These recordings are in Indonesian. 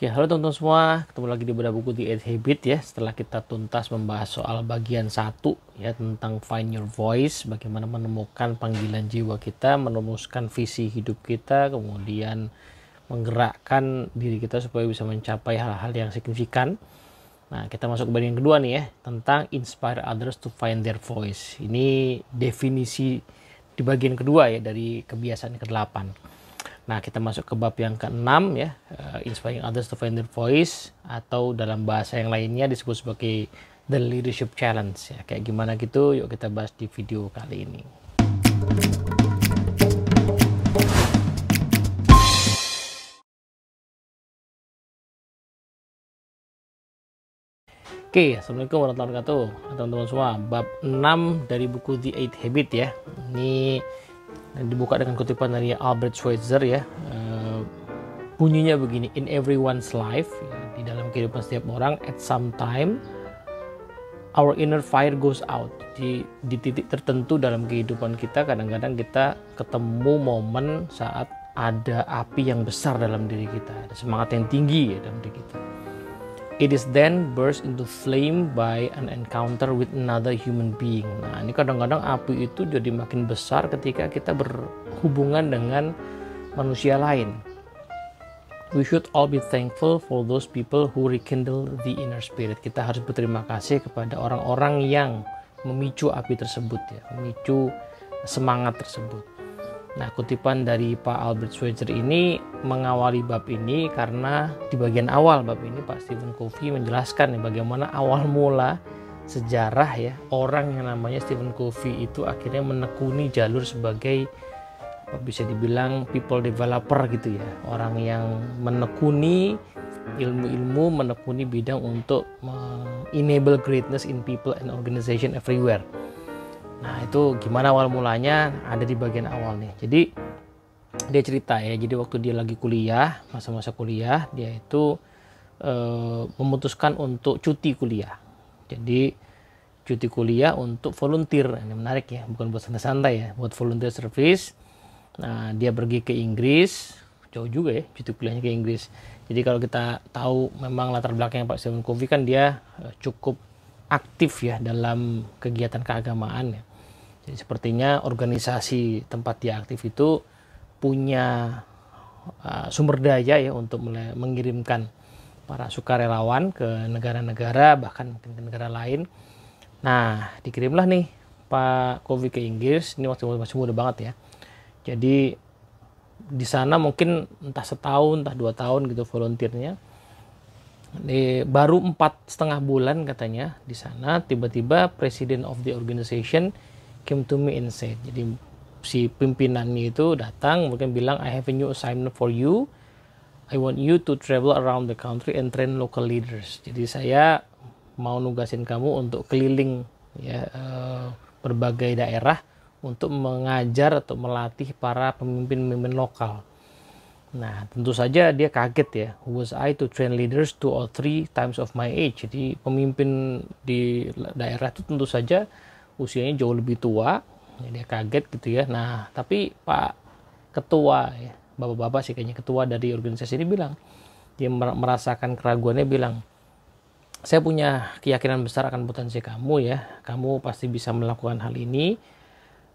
Oke, halo teman-teman semua. Ketemu lagi di Beda Buku di Ed Habit ya. Setelah kita tuntas membahas soal bagian satu ya tentang find your voice, bagaimana menemukan panggilan jiwa kita, menemukan visi hidup kita, kemudian menggerakkan diri kita supaya bisa mencapai hal-hal yang signifikan. Nah, kita masuk ke bagian kedua nih ya, tentang inspire others to find their voice. Ini definisi di bagian kedua ya dari kebiasaan ke-8. Nah, kita masuk ke bab yang keenam ya, uh, inspiring others to find their voice atau dalam bahasa yang lainnya disebut sebagai the leadership challenge ya. Kayak gimana gitu, yuk kita bahas di video kali ini. Oke, okay, Assalamualaikum warahmatullahi wabarakatuh. Teman-teman semua, bab 6 dari buku The Eight Habit ya. Ini dan dibuka dengan kutipan dari Albert Schweitzer ya uh, bunyinya begini in everyone's life ya, di dalam kehidupan setiap orang at some time our inner fire goes out di, di titik tertentu dalam kehidupan kita kadang-kadang kita ketemu momen saat ada api yang besar dalam diri kita ada semangat yang tinggi ya dalam diri kita It is then burst into flame by an encounter with another human being. Nah, ini kadang-kadang api itu jadi makin besar ketika kita berhubungan dengan manusia lain. We should all be thankful for those people who rekindle the inner spirit. Kita harus berterima kasih kepada orang-orang yang memicu api tersebut ya, memicu semangat tersebut. Nah, kutipan dari Pak Albert Schweitzer ini mengawali bab ini karena di bagian awal bab ini Pak Stephen Covey menjelaskan nih bagaimana awal mula sejarah ya orang yang namanya Stephen Covey itu akhirnya menekuni jalur sebagai apa bisa dibilang people developer gitu ya, orang yang menekuni ilmu-ilmu menekuni bidang untuk enable greatness in people and organization everywhere. Nah itu gimana awal mulanya ada di bagian awal nih. Jadi dia cerita ya. Jadi waktu dia lagi kuliah, masa-masa kuliah, dia itu e, memutuskan untuk cuti kuliah. Jadi cuti kuliah untuk volunteer. Ini menarik ya, bukan buat santai-santai ya, buat volunteer service. Nah, dia pergi ke Inggris, jauh juga ya, cuti kuliahnya ke Inggris. Jadi kalau kita tahu memang latar belakang Pak Stephen Covey kan dia eh, cukup aktif ya dalam kegiatan keagamaan ya. Jadi sepertinya organisasi tempat dia aktif itu punya uh, sumber daya ya untuk mengirimkan para sukarelawan ke negara-negara bahkan mungkin ke negara lain. Nah, dikirimlah nih Pak Kofi ke Inggris. Ini waktu masih muda banget ya. Jadi di sana mungkin entah setahun, entah dua tahun gitu volunteernya. Ini baru empat setengah bulan katanya di sana tiba-tiba presiden of the organization came to me and said jadi si pimpinannya itu datang mungkin bilang I have a new assignment for you I want you to travel around the country and train local leaders jadi saya mau nugasin kamu untuk keliling ya uh, berbagai daerah untuk mengajar atau melatih para pemimpin-pemimpin lokal Nah, tentu saja dia kaget ya. Who was I to train leaders two or three times of my age? Jadi pemimpin di daerah itu tentu saja usianya jauh lebih tua ya dia kaget gitu ya nah tapi pak ketua ya bapak-bapak sih kayaknya ketua dari organisasi ini bilang dia merasakan keraguannya bilang saya punya keyakinan besar akan potensi kamu ya kamu pasti bisa melakukan hal ini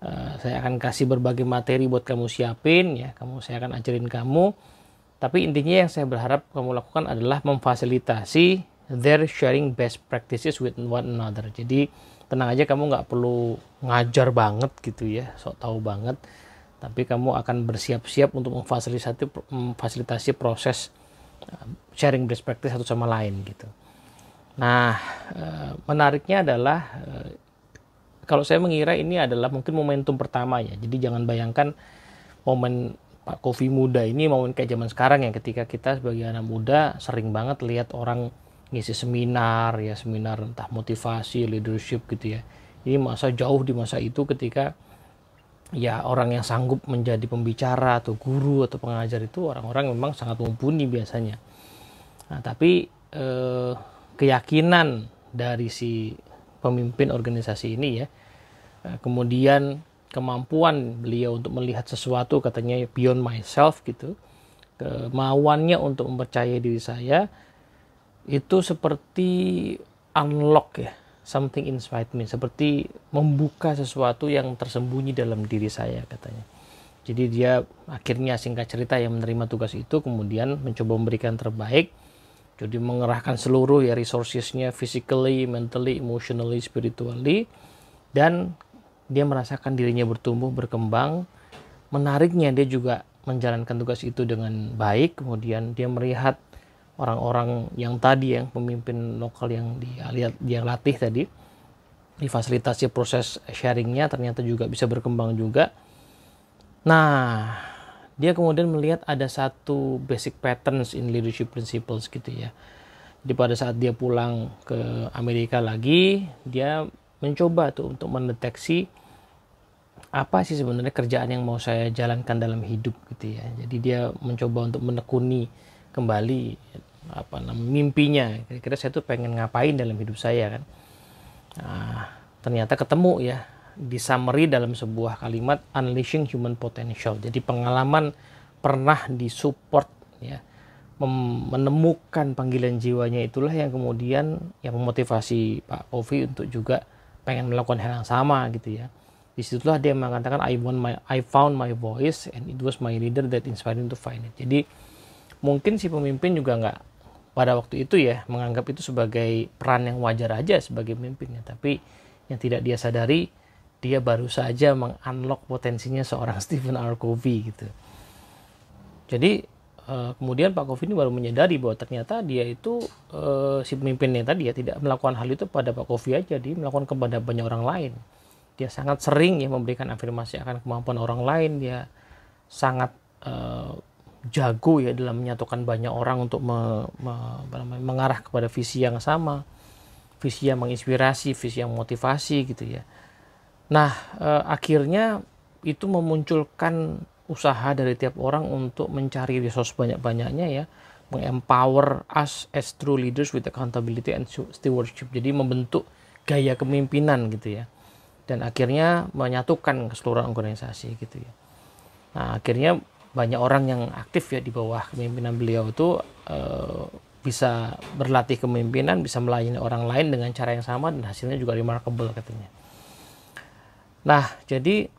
uh, saya akan kasih berbagai materi buat kamu siapin ya kamu saya akan ajarin kamu tapi intinya yang saya berharap kamu lakukan adalah memfasilitasi their sharing best practices with one another jadi tenang aja kamu nggak perlu ngajar banget gitu ya sok tahu banget tapi kamu akan bersiap-siap untuk memfasilitasi memfasilitasi proses eh, sharing best practice satu sama lain gitu nah eh, menariknya adalah eh, kalau saya mengira ini adalah mungkin momentum pertamanya jadi jangan bayangkan momen Pak Kofi muda ini momen kayak zaman sekarang ya ketika kita sebagai anak muda sering banget lihat orang ngisi seminar ya seminar entah motivasi leadership gitu ya ini masa jauh di masa itu ketika ya orang yang sanggup menjadi pembicara atau guru atau pengajar itu orang-orang memang sangat mumpuni biasanya nah tapi eh, keyakinan dari si pemimpin organisasi ini ya eh, kemudian kemampuan beliau untuk melihat sesuatu katanya beyond myself gitu kemauannya untuk mempercayai diri saya itu seperti unlock ya something inside me seperti membuka sesuatu yang tersembunyi dalam diri saya katanya jadi dia akhirnya singkat cerita yang menerima tugas itu kemudian mencoba memberikan terbaik jadi mengerahkan seluruh ya resourcesnya physically mentally emotionally spiritually dan dia merasakan dirinya bertumbuh berkembang menariknya dia juga menjalankan tugas itu dengan baik kemudian dia melihat orang-orang yang tadi yang pemimpin lokal yang dia lihat dia latih tadi difasilitasi proses sharingnya ternyata juga bisa berkembang juga nah dia kemudian melihat ada satu basic patterns in leadership principles gitu ya jadi pada saat dia pulang ke Amerika lagi dia mencoba tuh untuk mendeteksi apa sih sebenarnya kerjaan yang mau saya jalankan dalam hidup gitu ya jadi dia mencoba untuk menekuni kembali apa namanya mimpinya kira-kira saya tuh pengen ngapain dalam hidup saya kan nah, ternyata ketemu ya di summary dalam sebuah kalimat unleashing human potential jadi pengalaman pernah disupport ya menemukan panggilan jiwanya itulah yang kemudian yang memotivasi Pak Ovi untuk juga pengen melakukan hal yang sama gitu ya disitulah dia mengatakan I want my I found my voice and it was my leader that inspired me to find it jadi mungkin si pemimpin juga nggak pada waktu itu ya menganggap itu sebagai peran yang wajar aja sebagai pemimpinnya tapi yang tidak dia sadari dia baru saja mengunlock potensinya seorang Stephen R. Covey gitu jadi eh, kemudian Pak Covey ini baru menyadari bahwa ternyata dia itu eh, si pemimpinnya tadi ya tidak melakukan hal itu pada Pak Covey aja dia melakukan kepada banyak orang lain dia sangat sering ya memberikan afirmasi akan kemampuan orang lain dia sangat eh, jago ya dalam menyatukan banyak orang untuk me, me, mengarah kepada visi yang sama, visi yang menginspirasi, visi yang motivasi gitu ya. Nah, e, akhirnya itu memunculkan usaha dari tiap orang untuk mencari resource banyak-banyaknya ya, mengempower us as true leaders with accountability and stewardship. Jadi membentuk gaya kepemimpinan gitu ya. Dan akhirnya menyatukan keseluruhan organisasi gitu ya. Nah, akhirnya banyak orang yang aktif ya di bawah kepemimpinan beliau itu e, bisa berlatih kepemimpinan, bisa melayani orang lain dengan cara yang sama dan hasilnya juga remarkable katanya. Nah, jadi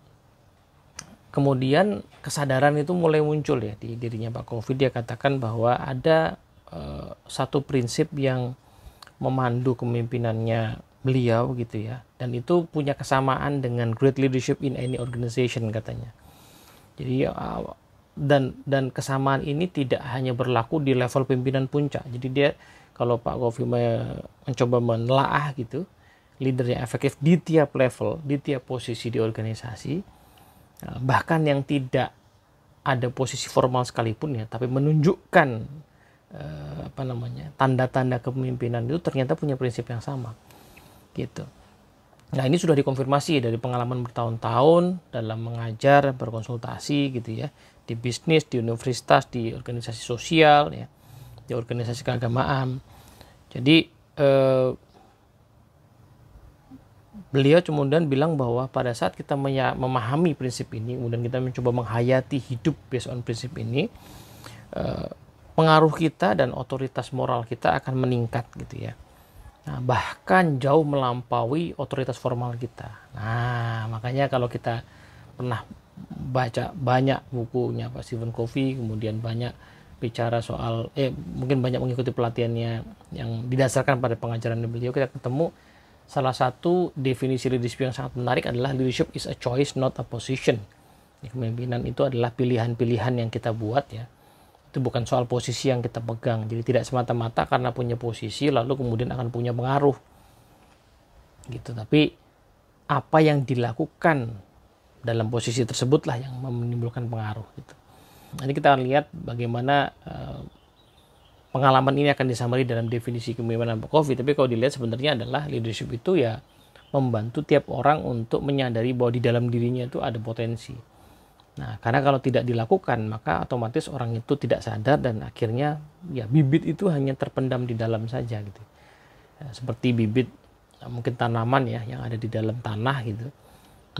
kemudian kesadaran itu mulai muncul ya di dirinya Pak Kofi. Dia katakan bahwa ada e, satu prinsip yang memandu kepemimpinannya beliau gitu ya. Dan itu punya kesamaan dengan great leadership in any organization katanya. Jadi uh, dan dan kesamaan ini tidak hanya berlaku di level pimpinan puncak. Jadi dia kalau Pak Kofi mencoba menelaah gitu leader yang efektif di tiap level, di tiap posisi di organisasi, eh, bahkan yang tidak ada posisi formal sekalipun ya, tapi menunjukkan eh, apa namanya tanda-tanda kepemimpinan itu ternyata punya prinsip yang sama, gitu. Nah ini sudah dikonfirmasi dari pengalaman bertahun-tahun dalam mengajar, berkonsultasi gitu ya di bisnis, di universitas, di organisasi sosial, ya, di organisasi keagamaan. Jadi eh, beliau kemudian bilang bahwa pada saat kita memahami prinsip ini, kemudian kita mencoba menghayati hidup based on prinsip ini, eh, pengaruh kita dan otoritas moral kita akan meningkat gitu ya. Nah, bahkan jauh melampaui otoritas formal kita. Nah, makanya kalau kita pernah baca banyak bukunya Pak Stephen Covey kemudian banyak bicara soal eh mungkin banyak mengikuti pelatihannya yang didasarkan pada pengajaran beliau kita ketemu salah satu definisi leadership yang sangat menarik adalah leadership is a choice not a position ya, itu adalah pilihan-pilihan yang kita buat ya itu bukan soal posisi yang kita pegang jadi tidak semata-mata karena punya posisi lalu kemudian akan punya pengaruh gitu tapi apa yang dilakukan dalam posisi tersebutlah yang menimbulkan pengaruh gitu. Nanti kita akan lihat bagaimana uh, pengalaman ini akan disamari dalam definisi kemimpinan Pak Tapi kalau dilihat sebenarnya adalah leadership itu ya membantu tiap orang untuk menyadari bahwa di dalam dirinya itu ada potensi. Nah, karena kalau tidak dilakukan maka otomatis orang itu tidak sadar dan akhirnya ya bibit itu hanya terpendam di dalam saja gitu. Ya, seperti bibit mungkin tanaman ya yang ada di dalam tanah gitu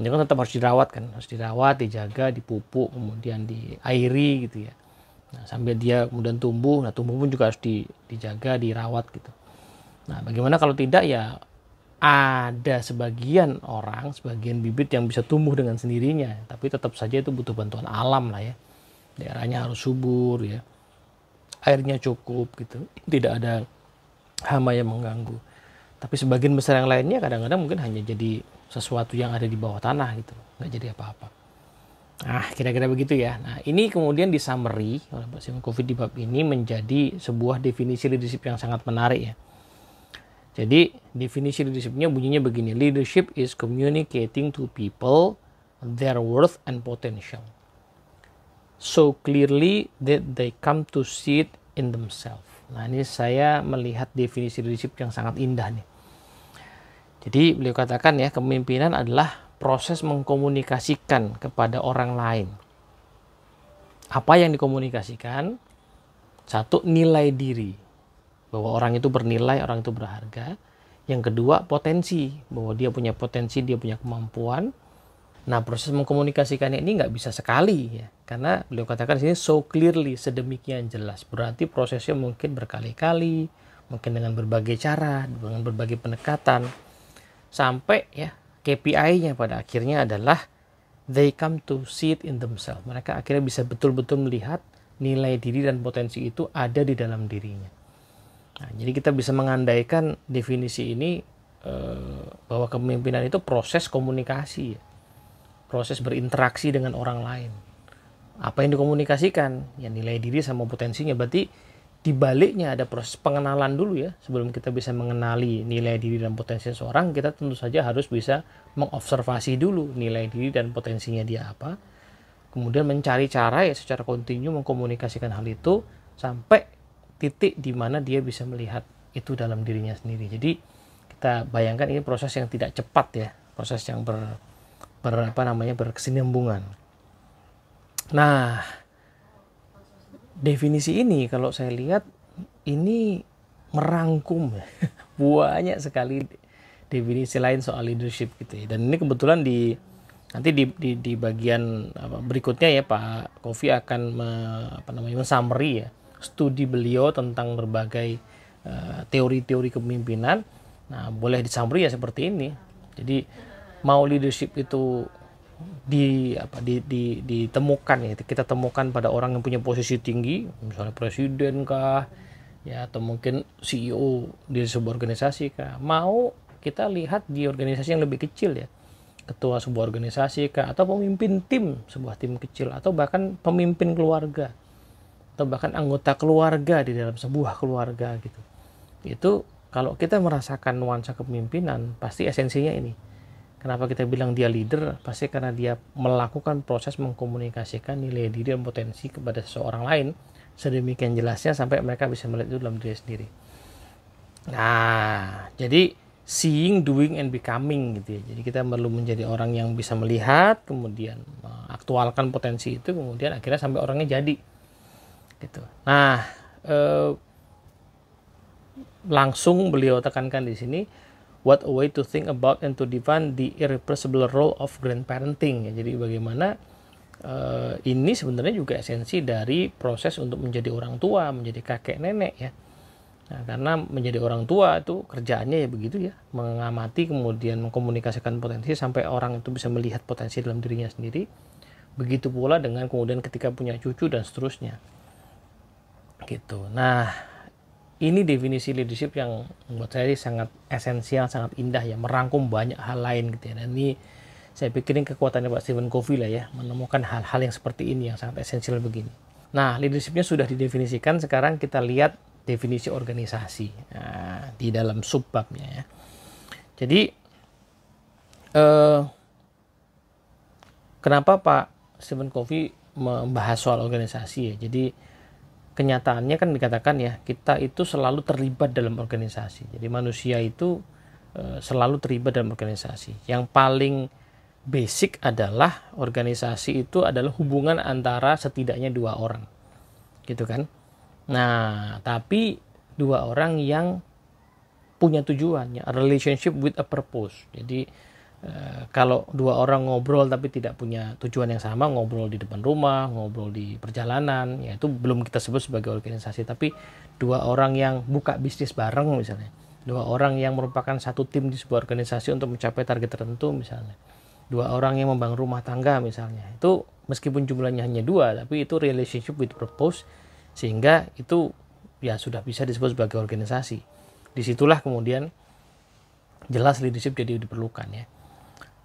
ini kan tetap harus dirawat kan harus dirawat dijaga dipupuk kemudian diairi gitu ya nah, sambil dia kemudian tumbuh nah tumbuh pun juga harus di, dijaga dirawat gitu nah bagaimana kalau tidak ya ada sebagian orang sebagian bibit yang bisa tumbuh dengan sendirinya tapi tetap saja itu butuh bantuan alam lah ya daerahnya harus subur ya airnya cukup gitu tidak ada hama yang mengganggu tapi sebagian besar yang lainnya kadang-kadang mungkin hanya jadi sesuatu yang ada di bawah tanah gitu nggak jadi apa-apa nah kira-kira begitu ya nah ini kemudian di summary oleh Pak Simon Covid di bab ini menjadi sebuah definisi leadership yang sangat menarik ya jadi definisi leadershipnya bunyinya begini leadership is communicating to people their worth and potential so clearly that they come to see it in themselves nah ini saya melihat definisi leadership yang sangat indah nih jadi beliau katakan ya kepemimpinan adalah proses mengkomunikasikan kepada orang lain. Apa yang dikomunikasikan? Satu nilai diri bahwa orang itu bernilai, orang itu berharga. Yang kedua potensi bahwa dia punya potensi, dia punya kemampuan. Nah proses mengkomunikasikannya ini nggak bisa sekali ya karena beliau katakan sini so clearly sedemikian jelas berarti prosesnya mungkin berkali-kali mungkin dengan berbagai cara dengan berbagai pendekatan sampai ya KPI-nya pada akhirnya adalah they come to see it in themselves. Mereka akhirnya bisa betul-betul melihat nilai diri dan potensi itu ada di dalam dirinya. Nah, jadi kita bisa mengandaikan definisi ini eh, bahwa kepemimpinan itu proses komunikasi, ya. proses berinteraksi dengan orang lain. Apa yang dikomunikasikan? Ya nilai diri sama potensinya. Berarti di baliknya ada proses pengenalan dulu ya sebelum kita bisa mengenali nilai diri dan potensi seorang kita tentu saja harus bisa mengobservasi dulu nilai diri dan potensinya dia apa kemudian mencari cara ya secara kontinu mengkomunikasikan hal itu sampai titik di mana dia bisa melihat itu dalam dirinya sendiri jadi kita bayangkan ini proses yang tidak cepat ya proses yang ber, ber apa namanya berkesinambungan nah definisi ini kalau saya lihat ini merangkum banyak sekali definisi lain soal leadership gitu ya. Dan ini kebetulan di nanti di di, di bagian apa, berikutnya ya Pak Kofi akan me, apa namanya summary ya studi beliau tentang berbagai teori eh, teori-teori kepemimpinan. Nah, boleh disummary ya seperti ini. Jadi mau leadership itu di apa di, di, ditemukan ya kita temukan pada orang yang punya posisi tinggi misalnya presiden kah ya atau mungkin CEO di sebuah organisasi kah mau kita lihat di organisasi yang lebih kecil ya ketua sebuah organisasi kah atau pemimpin tim sebuah tim kecil atau bahkan pemimpin keluarga atau bahkan anggota keluarga di dalam sebuah keluarga gitu itu kalau kita merasakan nuansa kepemimpinan pasti esensinya ini Kenapa kita bilang dia leader? Pasti karena dia melakukan proses mengkomunikasikan nilai diri dan potensi kepada seseorang lain sedemikian jelasnya sampai mereka bisa melihat itu dalam diri sendiri. Nah, jadi seeing, doing, and becoming gitu ya. Jadi kita perlu menjadi orang yang bisa melihat, kemudian aktualkan potensi itu, kemudian akhirnya sampai orangnya jadi gitu. Nah, eh, langsung beliau tekankan di sini what a way to think about and to define the irrepressible role of grandparenting ya. Jadi bagaimana uh, ini sebenarnya juga esensi dari proses untuk menjadi orang tua, menjadi kakek nenek ya. Nah, karena menjadi orang tua itu kerjaannya ya begitu ya, mengamati kemudian mengkomunikasikan potensi sampai orang itu bisa melihat potensi dalam dirinya sendiri. Begitu pula dengan kemudian ketika punya cucu dan seterusnya. Gitu. Nah, ini definisi leadership yang menurut saya sangat esensial, sangat indah ya, merangkum banyak hal lain gitu ya. Dan ini saya pikirin kekuatannya Pak Stephen Covey lah ya, menemukan hal-hal yang seperti ini yang sangat esensial begini. Nah, leadershipnya sudah didefinisikan, sekarang kita lihat definisi organisasi nah, di dalam subbabnya ya. Jadi eh, kenapa Pak Stephen Covey membahas soal organisasi ya? Jadi kenyataannya kan dikatakan ya kita itu selalu terlibat dalam organisasi. Jadi manusia itu e, selalu terlibat dalam organisasi. Yang paling basic adalah organisasi itu adalah hubungan antara setidaknya dua orang. Gitu kan? Nah, tapi dua orang yang punya tujuannya, relationship with a purpose. Jadi Eh, kalau dua orang ngobrol tapi tidak punya tujuan yang sama, ngobrol di depan rumah, ngobrol di perjalanan, ya itu belum kita sebut sebagai organisasi. Tapi dua orang yang buka bisnis bareng misalnya, dua orang yang merupakan satu tim di sebuah organisasi untuk mencapai target tertentu misalnya, dua orang yang membangun rumah tangga misalnya, itu meskipun jumlahnya hanya dua, tapi itu relationship with purpose sehingga itu ya sudah bisa disebut sebagai organisasi. Disitulah kemudian jelas leadership jadi diperlukan ya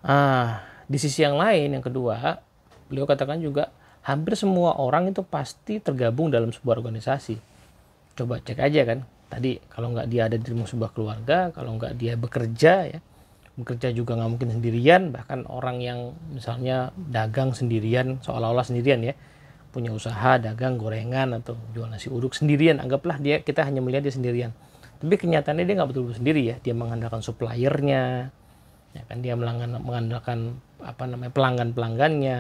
Ah, di sisi yang lain yang kedua, beliau katakan juga hampir semua orang itu pasti tergabung dalam sebuah organisasi. Coba cek aja kan. Tadi kalau nggak dia ada di sebuah keluarga, kalau nggak dia bekerja ya, bekerja juga nggak mungkin sendirian. Bahkan orang yang misalnya dagang sendirian, seolah-olah sendirian ya, punya usaha dagang gorengan atau jual nasi uduk sendirian, anggaplah dia kita hanya melihat dia sendirian. Tapi kenyataannya dia nggak betul-betul sendiri ya, dia mengandalkan suppliernya, ya kan dia mengandalkan apa namanya pelanggan pelanggannya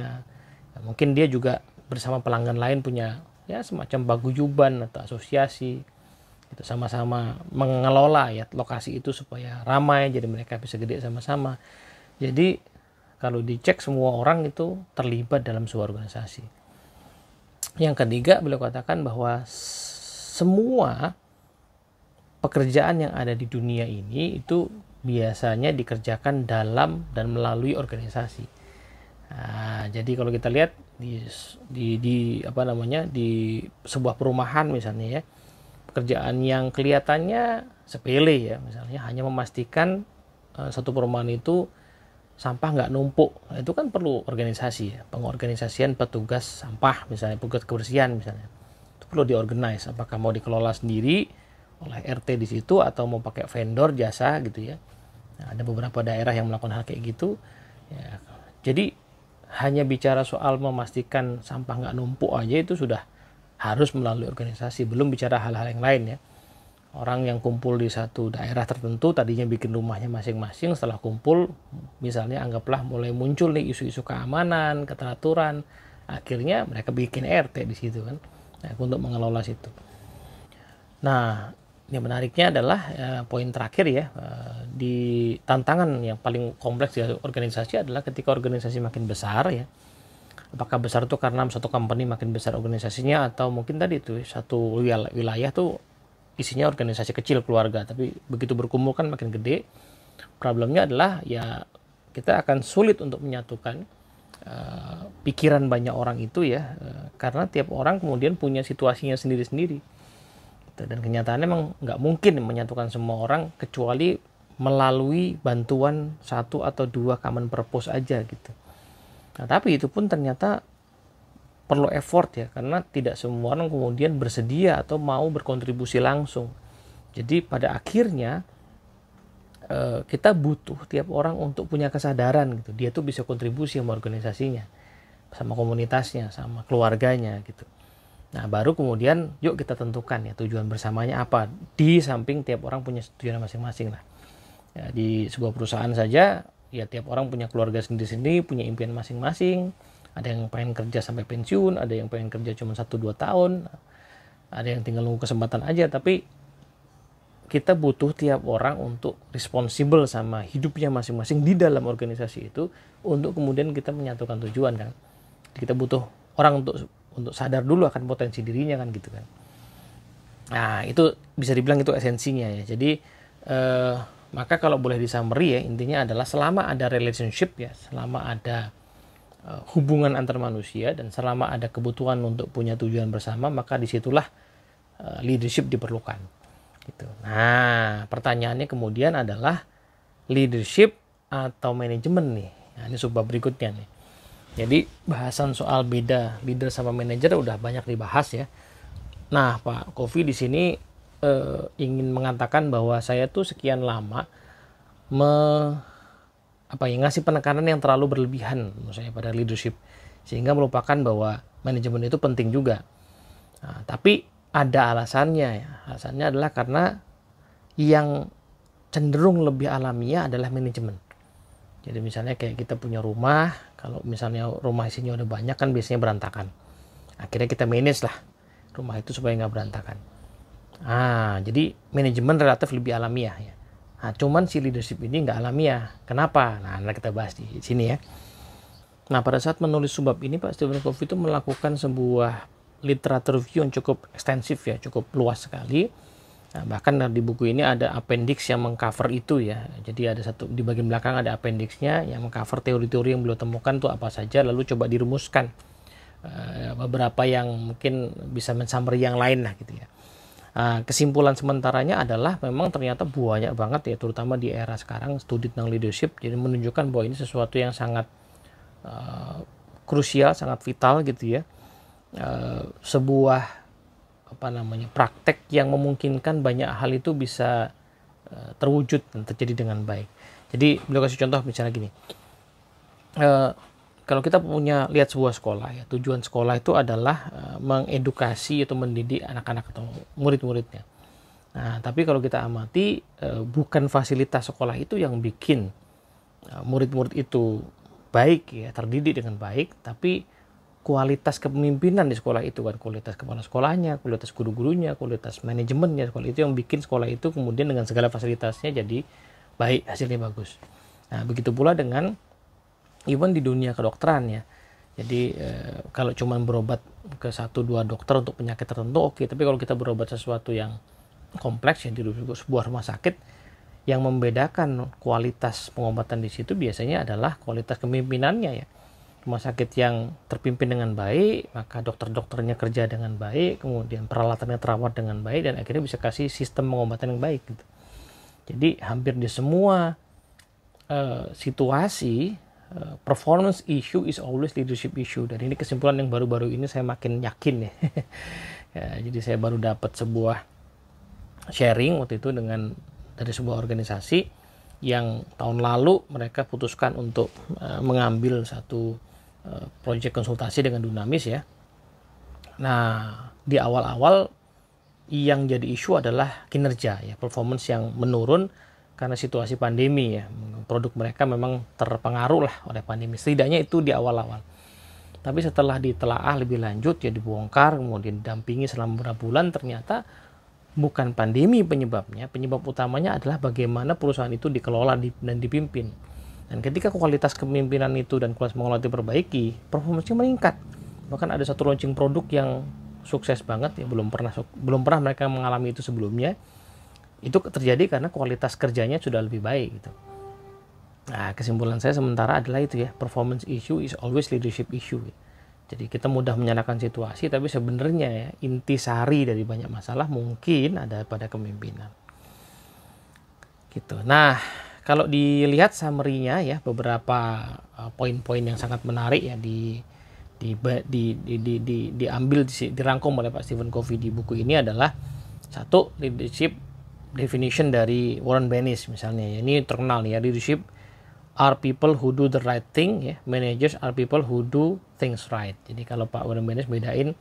ya, mungkin dia juga bersama pelanggan lain punya ya semacam baguyuban atau asosiasi itu sama-sama mengelola ya lokasi itu supaya ramai jadi mereka bisa gede sama-sama jadi kalau dicek semua orang itu terlibat dalam sebuah organisasi yang ketiga beliau katakan bahwa semua pekerjaan yang ada di dunia ini itu biasanya dikerjakan dalam dan melalui organisasi. Nah, jadi kalau kita lihat di, di, di apa namanya di sebuah perumahan misalnya ya pekerjaan yang kelihatannya sepele ya misalnya hanya memastikan uh, satu perumahan itu sampah nggak numpuk nah, itu kan perlu organisasi ya pengorganisasian petugas sampah misalnya petugas kebersihan misalnya itu perlu diorganize apakah mau dikelola sendiri oleh RT di situ atau mau pakai vendor jasa gitu ya. Nah, ada beberapa daerah yang melakukan hal kayak gitu. Ya. Jadi hanya bicara soal memastikan sampah nggak numpuk aja itu sudah harus melalui organisasi. Belum bicara hal-hal yang lain ya. Orang yang kumpul di satu daerah tertentu tadinya bikin rumahnya masing-masing setelah kumpul misalnya anggaplah mulai muncul nih isu-isu keamanan, keteraturan. Akhirnya mereka bikin RT di situ kan. Nah, untuk mengelola situ. Nah, yang menariknya adalah eh, poin terakhir ya eh, di tantangan yang paling kompleks di organisasi adalah ketika organisasi makin besar ya apakah besar itu karena satu company makin besar organisasinya atau mungkin tadi itu satu wilayah tuh isinya organisasi kecil keluarga tapi begitu berkumpul kan makin gede problemnya adalah ya kita akan sulit untuk menyatukan uh, pikiran banyak orang itu ya uh, karena tiap orang kemudian punya situasinya sendiri-sendiri gitu dan kenyataannya memang nggak mungkin menyatukan semua orang kecuali melalui bantuan satu atau dua common purpose aja gitu nah tapi itu pun ternyata perlu effort ya karena tidak semua orang kemudian bersedia atau mau berkontribusi langsung jadi pada akhirnya eh, kita butuh tiap orang untuk punya kesadaran gitu dia tuh bisa kontribusi sama organisasinya sama komunitasnya sama keluarganya gitu Nah, baru kemudian yuk kita tentukan ya tujuan bersamanya apa. Di samping tiap orang punya tujuan masing-masing lah. Ya, di sebuah perusahaan saja ya tiap orang punya keluarga sendiri-sendiri, punya impian masing-masing. Ada yang pengen kerja sampai pensiun, ada yang pengen kerja cuma satu dua tahun. Ada yang tinggal nunggu kesempatan aja, tapi kita butuh tiap orang untuk responsibel sama hidupnya masing-masing di dalam organisasi itu untuk kemudian kita menyatukan tujuan kan. Kita butuh orang untuk untuk sadar dulu akan potensi dirinya kan gitu kan nah itu bisa dibilang itu esensinya ya jadi eh, maka kalau boleh disummary ya intinya adalah selama ada relationship ya selama ada eh, hubungan antar manusia dan selama ada kebutuhan untuk punya tujuan bersama maka disitulah eh, leadership diperlukan gitu nah pertanyaannya kemudian adalah leadership atau manajemen nih nah, ini subbab berikutnya nih jadi bahasan soal beda leader sama manajer udah banyak dibahas ya. Nah Pak Kofi di sini e, ingin mengatakan bahwa saya tuh sekian lama me apa ya ngasih penekanan yang terlalu berlebihan misalnya pada leadership sehingga melupakan bahwa manajemen itu penting juga. Nah, tapi ada alasannya ya. Alasannya adalah karena yang cenderung lebih alamiah adalah manajemen. Jadi misalnya kayak kita punya rumah, kalau misalnya rumah isinya udah banyak kan biasanya berantakan. Akhirnya kita manage lah rumah itu supaya nggak berantakan. Ah, jadi manajemen relatif lebih alamiah ya. Nah, cuman si leadership ini nggak alamiah. Kenapa? Nah, nanti kita bahas di sini ya. Nah, pada saat menulis sebab ini, Pak Stephen Covey itu melakukan sebuah literatur review yang cukup ekstensif ya, cukup luas sekali Nah, bahkan di buku ini ada appendix yang mengcover itu ya. Jadi ada satu di bagian belakang ada appendixnya yang mengcover teori-teori yang beliau temukan tuh apa saja lalu coba dirumuskan uh, beberapa yang mungkin bisa mensummary yang lain lah gitu ya. Uh, kesimpulan sementaranya adalah memang ternyata banyak banget ya terutama di era sekarang studi tentang leadership jadi menunjukkan bahwa ini sesuatu yang sangat uh, krusial sangat vital gitu ya uh, sebuah apa namanya praktek yang memungkinkan banyak hal itu bisa eh, terwujud dan terjadi dengan baik. Jadi beliau kasih contoh misalnya gini, uh, kalau kita punya lihat sebuah sekolah ya tujuan sekolah itu adalah uh, mengedukasi atau mendidik anak-anak atau murid-muridnya. Nah tapi kalau kita amati uh, bukan fasilitas sekolah itu yang bikin murid-murid itu baik ya terdidik dengan baik, tapi kualitas kepemimpinan di sekolah itu kan kualitas kepala sekolahnya kualitas guru-gurunya kualitas manajemennya sekolah itu yang bikin sekolah itu kemudian dengan segala fasilitasnya jadi baik hasilnya bagus nah begitu pula dengan even di dunia kedokteran ya jadi e, kalau cuma berobat ke satu dua dokter untuk penyakit tertentu oke okay. tapi kalau kita berobat sesuatu yang kompleks yang di sebuah rumah sakit yang membedakan kualitas pengobatan di situ biasanya adalah kualitas kepemimpinannya ya rumah sakit yang terpimpin dengan baik, maka dokter-dokternya kerja dengan baik, kemudian peralatannya terawat dengan baik, dan akhirnya bisa kasih sistem pengobatan yang baik. Gitu. Jadi hampir di semua uh, situasi, uh, performance issue is always leadership issue. Dan ini kesimpulan yang baru-baru ini saya makin yakin ya. ya jadi saya baru dapat sebuah sharing waktu itu dengan dari sebuah organisasi yang tahun lalu mereka putuskan untuk uh, mengambil satu Eh, project konsultasi dengan Dunamis ya. Nah, di awal-awal yang jadi isu adalah kinerja ya, performance yang menurun karena situasi pandemi ya. Produk mereka memang terpengaruh lah oleh pandemi. Setidaknya itu di awal-awal. Tapi setelah ditelaah lebih lanjut ya dibongkar, kemudian didampingi selama beberapa bulan ternyata bukan pandemi penyebabnya. Penyebab utamanya adalah bagaimana perusahaan itu dikelola dan dipimpin dan ketika kualitas kepemimpinan itu dan kualitas mengelola itu diperbaiki, performanya meningkat. Bahkan ada satu launching produk yang sukses banget ya belum pernah belum pernah mereka mengalami itu sebelumnya. Itu terjadi karena kualitas kerjanya sudah lebih baik gitu. Nah, kesimpulan saya sementara adalah itu ya, performance issue is always leadership issue. Jadi kita mudah menyalahkan situasi, tapi sebenarnya ya, inti sari dari banyak masalah mungkin ada pada kepemimpinan. Gitu. Nah, kalau dilihat summary-nya ya beberapa eh, poin-poin yang sangat menarik ya di di di di, di, di diambil di, dirangkum oleh Pak Stephen Covey di buku ini adalah satu leadership definition dari Warren Bennis misalnya ya. ini terkenal ya leadership are people who do the right thing ya managers are people who do things right jadi kalau Pak Warren Bennis bedain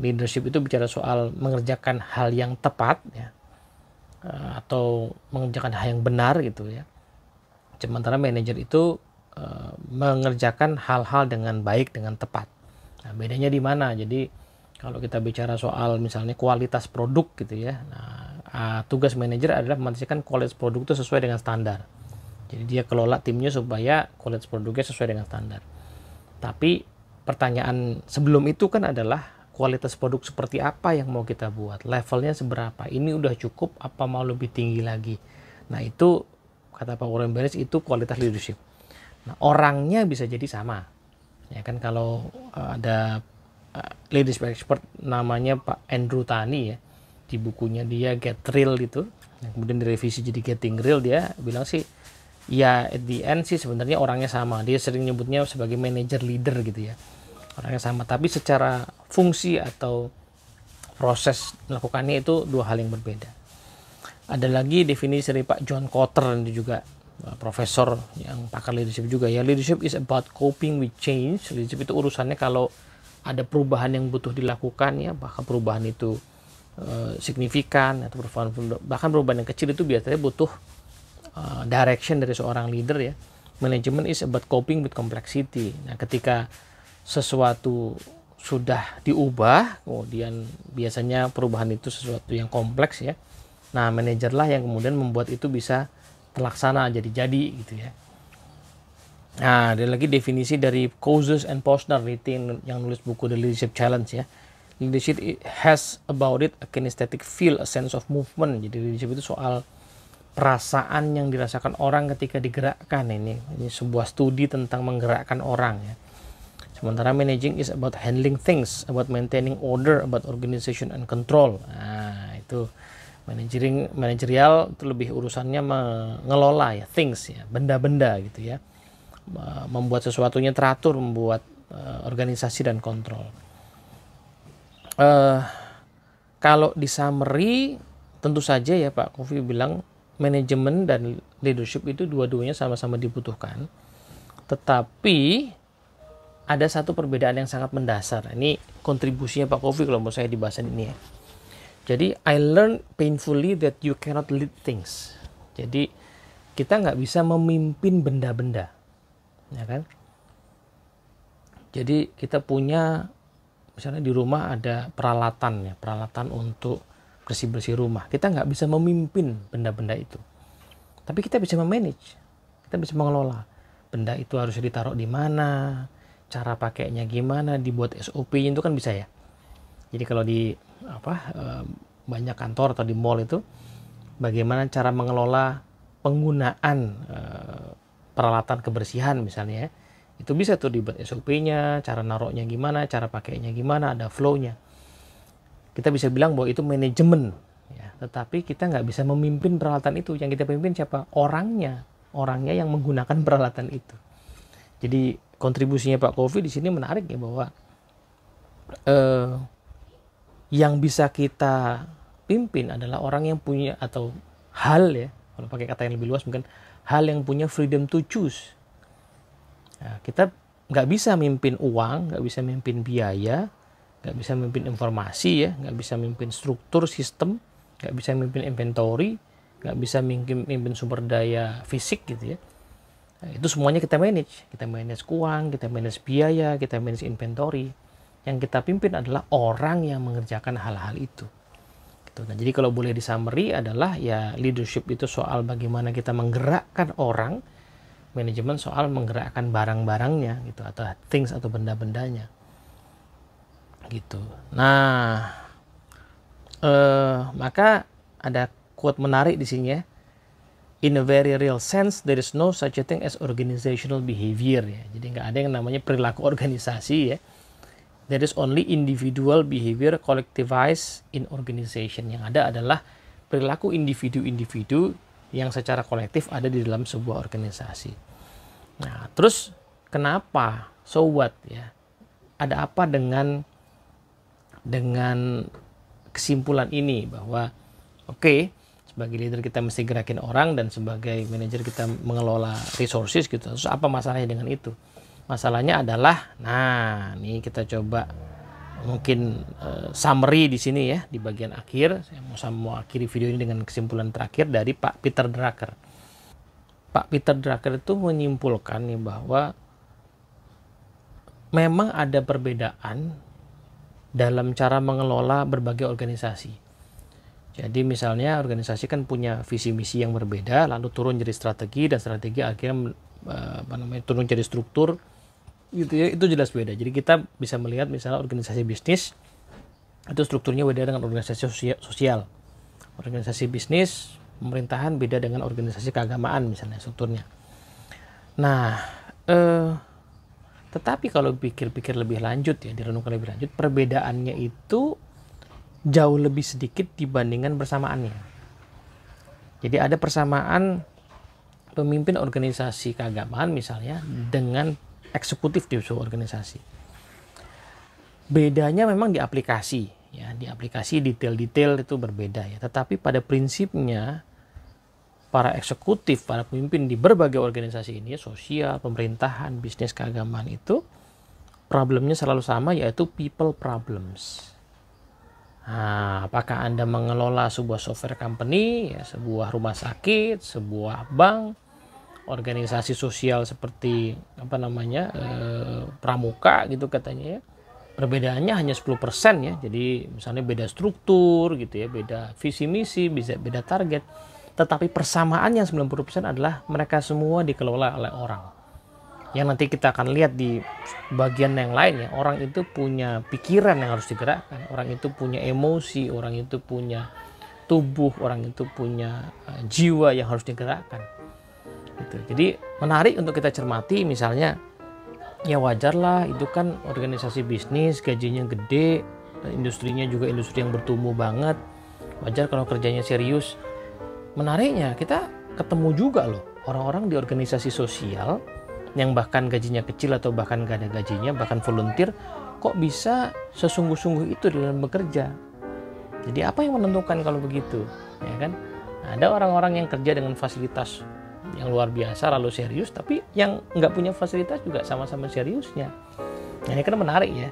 leadership itu bicara soal mengerjakan hal yang tepat ya Eh, atau mengerjakan hal yang benar gitu ya sementara manajer itu eh, mengerjakan hal-hal dengan baik dengan tepat nah, bedanya di mana jadi kalau kita bicara soal misalnya kualitas produk gitu ya nah, eh, tugas manajer adalah memastikan kualitas produk itu sesuai dengan standar jadi dia kelola timnya supaya kualitas produknya sesuai dengan standar tapi pertanyaan sebelum itu kan adalah kualitas produk seperti apa yang mau kita buat, levelnya seberapa, ini udah cukup apa mau lebih tinggi lagi. Nah itu kata Pak Warren Beres itu kualitas leadership. Nah orangnya bisa jadi sama, ya kan kalau eh, ada eh, leadership expert namanya Pak Andrew Tani ya di bukunya dia Get Real itu, nah, kemudian direvisi jadi Getting Real dia bilang sih ya at the end sih sebenarnya orangnya sama, dia sering nyebutnya sebagai manager leader gitu ya orang sama tapi secara fungsi atau proses melakukannya itu dua hal yang berbeda ada lagi definisi dari Pak John Cotter yang juga eh, profesor yang pakar leadership juga ya leadership is about coping with change leadership itu urusannya kalau ada perubahan yang butuh dilakukan ya bahkan perubahan itu e, signifikan atau perubahan bahkan perubahan yang kecil itu biasanya butuh e, direction dari seorang leader ya management is about coping with complexity nah ketika sesuatu sudah diubah, kemudian biasanya perubahan itu sesuatu yang kompleks ya. Nah, manajerlah yang kemudian membuat itu bisa terlaksana jadi-jadi gitu ya. Nah, ada lagi definisi dari Causes and Posner itu yang nulis buku The Leadership Challenge ya. Leadership has about it a kinesthetic feel, a sense of movement. Jadi leadership itu soal perasaan yang dirasakan orang ketika digerakkan ini. Ini sebuah studi tentang menggerakkan orang ya Sementara managing is about handling things, about maintaining order, about organization and control. Nah, itu managing manajerial itu lebih urusannya mengelola ya things ya, benda-benda gitu ya. Membuat sesuatunya teratur, membuat uh, organisasi dan kontrol. Uh, kalau di summary tentu saja ya Pak Kofi bilang manajemen dan leadership itu dua-duanya sama-sama dibutuhkan. Tetapi ada satu perbedaan yang sangat mendasar. Ini kontribusinya Pak Kofi kalau menurut saya di bahasan ini ya. Jadi I learn painfully that you cannot lead things. Jadi kita nggak bisa memimpin benda-benda, ya kan? Jadi kita punya misalnya di rumah ada peralatan ya, peralatan untuk bersih-bersih rumah. Kita nggak bisa memimpin benda-benda itu. Tapi kita bisa memanage, kita bisa mengelola. Benda itu harus ditaruh di mana, cara pakainya gimana, dibuat SOP itu kan bisa ya. Jadi kalau di apa banyak kantor atau di mall itu bagaimana cara mengelola penggunaan eh, peralatan kebersihan misalnya ya. Itu bisa tuh dibuat SOP-nya, cara naroknya gimana, cara pakainya gimana, ada flow-nya. Kita bisa bilang bahwa itu manajemen ya, tetapi kita nggak bisa memimpin peralatan itu. Yang kita pimpin siapa? Orangnya, orangnya yang menggunakan peralatan itu. Jadi kontribusinya Pak Kofi di sini menarik ya bahwa eh, yang bisa kita pimpin adalah orang yang punya atau hal ya kalau pakai kata yang lebih luas mungkin hal yang punya freedom to choose. Nah, kita nggak bisa mimpin uang, nggak bisa mimpin biaya, nggak bisa mimpin informasi ya, nggak bisa mimpin struktur sistem, nggak bisa mimpin inventory, nggak bisa mimpin, sumber daya fisik gitu ya Nah, itu semuanya kita manage. Kita manage uang, kita manage biaya, kita manage inventory. Yang kita pimpin adalah orang yang mengerjakan hal-hal itu. Gitu. Nah, jadi kalau boleh disummary adalah ya leadership itu soal bagaimana kita menggerakkan orang, manajemen soal menggerakkan barang-barangnya gitu atau things atau benda-bendanya. Gitu. Nah, eh, maka ada quote menarik di sini ya in a very real sense there is no such a thing as organizational behavior ya. Jadi nggak ada yang namanya perilaku organisasi ya. There is only individual behavior collectivized in organization. Yang ada adalah perilaku individu-individu yang secara kolektif ada di dalam sebuah organisasi. Nah, terus kenapa? So what ya? Ada apa dengan dengan kesimpulan ini bahwa oke okay, sebagai leader kita mesti gerakin orang dan sebagai manajer kita mengelola resources gitu terus apa masalahnya dengan itu masalahnya adalah nah ini kita coba mungkin uh, summary di sini ya di bagian akhir saya mau saya akhiri video ini dengan kesimpulan terakhir dari Pak Peter Drucker Pak Peter Drucker itu menyimpulkan nih bahwa memang ada perbedaan dalam cara mengelola berbagai organisasi jadi misalnya organisasi kan punya visi misi yang berbeda, lalu turun jadi strategi dan strategi akhirnya eh, apa namanya turun jadi struktur gitu ya itu jelas beda. Jadi kita bisa melihat misalnya organisasi bisnis itu strukturnya beda dengan organisasi sosial. Organisasi bisnis pemerintahan beda dengan organisasi keagamaan misalnya strukturnya. Nah, eh, tetapi kalau pikir-pikir lebih lanjut ya, direnungkan lebih lanjut, perbedaannya itu jauh lebih sedikit dibandingkan persamaannya. Jadi ada persamaan pemimpin organisasi keagamaan misalnya dengan eksekutif di sebuah organisasi. Bedanya memang di aplikasi, ya di aplikasi detail-detail itu berbeda ya. Tetapi pada prinsipnya para eksekutif, para pemimpin di berbagai organisasi ini, sosial, pemerintahan, bisnis, keagamaan itu problemnya selalu sama yaitu people problems. Nah, apakah Anda mengelola sebuah software company, ya, sebuah rumah sakit, sebuah bank, organisasi sosial seperti apa namanya e, pramuka gitu katanya ya. Perbedaannya hanya 10% ya. Jadi misalnya beda struktur gitu ya, beda visi misi, bisa beda target. Tetapi persamaan persamaannya 90% adalah mereka semua dikelola oleh orang yang nanti kita akan lihat di bagian yang lain ya orang itu punya pikiran yang harus digerakkan orang itu punya emosi orang itu punya tubuh orang itu punya eh, jiwa yang harus digerakkan gitu. jadi menarik untuk kita cermati misalnya ya wajarlah itu kan organisasi bisnis gajinya gede eh, industrinya juga industri yang bertumbuh banget wajar kalau kerjanya serius menariknya kita ketemu juga loh orang-orang di organisasi sosial yang bahkan gajinya kecil atau bahkan gak ada gajinya, bahkan volunteer, kok bisa sesungguh-sungguh itu dalam bekerja? Jadi apa yang menentukan kalau begitu? Ya kan? Nah, ada orang-orang yang kerja dengan fasilitas yang luar biasa lalu serius, tapi yang nggak punya fasilitas juga sama-sama seriusnya. Nah, ini kan menarik ya.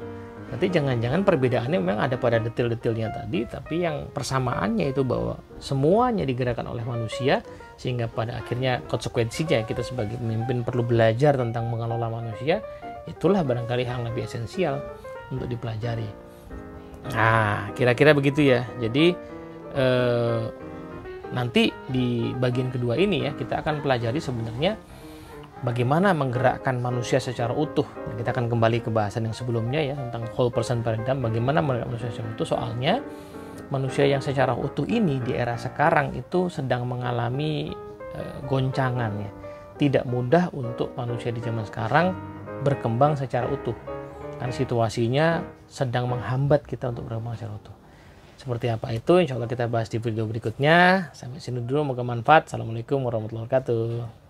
Nanti jangan-jangan perbedaannya memang ada pada detail-detailnya tadi, tapi yang persamaannya itu bahwa semuanya digerakkan oleh manusia, sehingga pada akhirnya konsekuensinya kita sebagai pemimpin perlu belajar tentang mengelola manusia itulah barangkali hal lebih esensial untuk dipelajari nah kira-kira begitu ya jadi eh, nanti di bagian kedua ini ya kita akan pelajari sebenarnya bagaimana menggerakkan manusia secara utuh kita akan kembali ke bahasan yang sebelumnya ya tentang whole person paradigm bagaimana menggerakkan manusia secara utuh soalnya manusia yang secara utuh ini di era sekarang itu sedang mengalami e, goncangan ya. Tidak mudah untuk manusia di zaman sekarang berkembang secara utuh. Karena situasinya sedang menghambat kita untuk berkembang secara utuh. Seperti apa itu insya Allah kita bahas di video berikutnya. Sampai sini dulu, moga manfaat. Assalamualaikum warahmatullahi wabarakatuh.